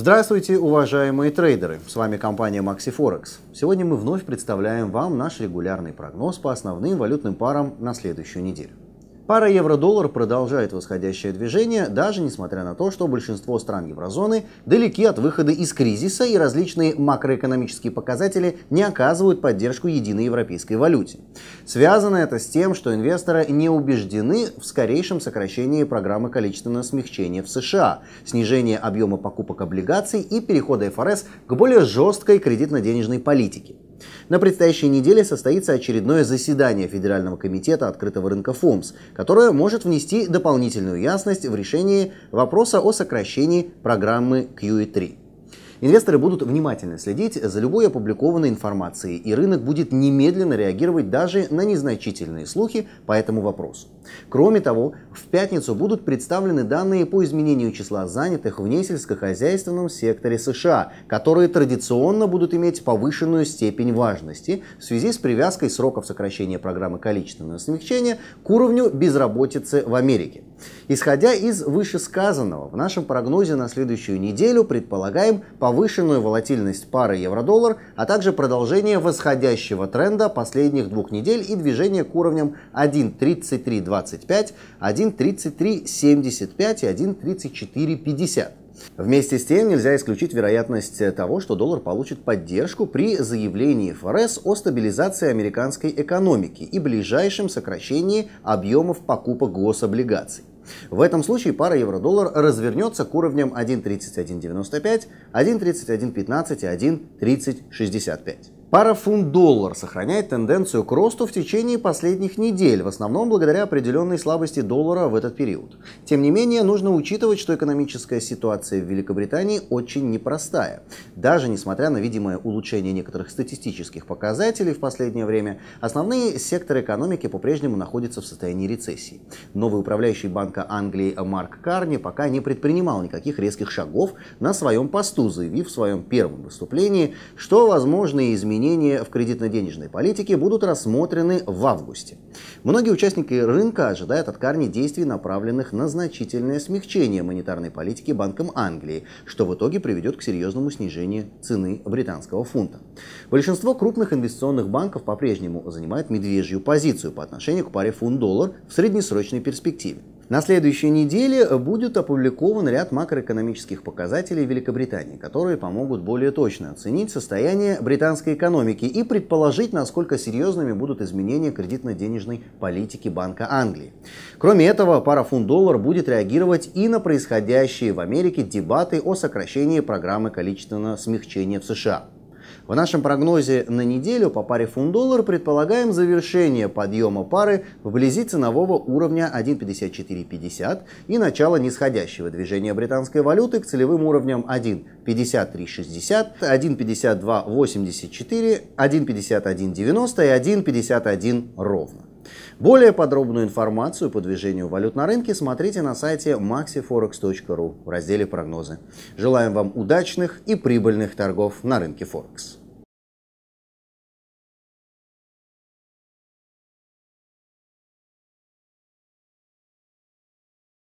Здравствуйте, уважаемые трейдеры! С вами компания MaxiForex. Сегодня мы вновь представляем вам наш регулярный прогноз по основным валютным парам на следующую неделю. Пара евро-доллар продолжает восходящее движение, даже несмотря на то, что большинство стран еврозоны далеки от выхода из кризиса и различные макроэкономические показатели не оказывают поддержку единой европейской валюте. Связано это с тем, что инвесторы не убеждены в скорейшем сокращении программы количественного смягчения в США, снижении объема покупок облигаций и перехода ФРС к более жесткой кредитно-денежной политике. На предстоящей неделе состоится очередное заседание Федерального комитета открытого рынка ФОМС, которое может внести дополнительную ясность в решении вопроса о сокращении программы QE3. Инвесторы будут внимательно следить за любой опубликованной информацией, и рынок будет немедленно реагировать даже на незначительные слухи по этому вопросу. Кроме того, в пятницу будут представлены данные по изменению числа занятых в несельскохозяйственном секторе США, которые традиционно будут иметь повышенную степень важности в связи с привязкой сроков сокращения программы количественного смягчения к уровню безработицы в Америке. Исходя из вышесказанного, в нашем прогнозе на следующую неделю предполагаем повышение повышенную волатильность пары евро-доллар, а также продолжение восходящего тренда последних двух недель и движение к уровням 1.3325, 1.3375 и 1.3450. Вместе с тем нельзя исключить вероятность того, что доллар получит поддержку при заявлении ФРС о стабилизации американской экономики и ближайшем сокращении объемов покупок гособлигаций. В этом случае пара евро-доллар развернется к уровням 1.3195, 1.3115 и 1.3065. Пара Парафунт-доллар сохраняет тенденцию к росту в течение последних недель, в основном благодаря определенной слабости доллара в этот период. Тем не менее, нужно учитывать, что экономическая ситуация в Великобритании очень непростая. Даже несмотря на видимое улучшение некоторых статистических показателей в последнее время, основные секторы экономики по-прежнему находятся в состоянии рецессии. Новый управляющий Банка Англии Марк Карни пока не предпринимал никаких резких шагов на своем посту, заявив в своем первом выступлении, что возможные изменения изменения в кредитно-денежной политике будут рассмотрены в августе. Многие участники рынка ожидают от Карни действий, направленных на значительное смягчение монетарной политики Банком Англии, что в итоге приведет к серьезному снижению цены британского фунта. Большинство крупных инвестиционных банков по-прежнему занимает медвежью позицию по отношению к паре фунт-доллар в среднесрочной перспективе. На следующей неделе будет опубликован ряд макроэкономических показателей Великобритании, которые помогут более точно оценить состояние британской экономики и предположить, насколько серьезными будут изменения кредитно-денежной политики Банка Англии. Кроме этого, пара фунт-доллар будет реагировать и на происходящие в Америке дебаты о сокращении программы количественного смягчения в США. В нашем прогнозе на неделю по паре фунт-доллар предполагаем завершение подъема пары вблизи ценового уровня 1.5450 и начало нисходящего движения британской валюты к целевым уровням 1.5360, 1.5284, 1.5190 и 1.51 ровно. Более подробную информацию по движению валют на рынке смотрите на сайте maxiforex.ru в разделе «Прогнозы». Желаем вам удачных и прибыльных торгов на рынке Форекс.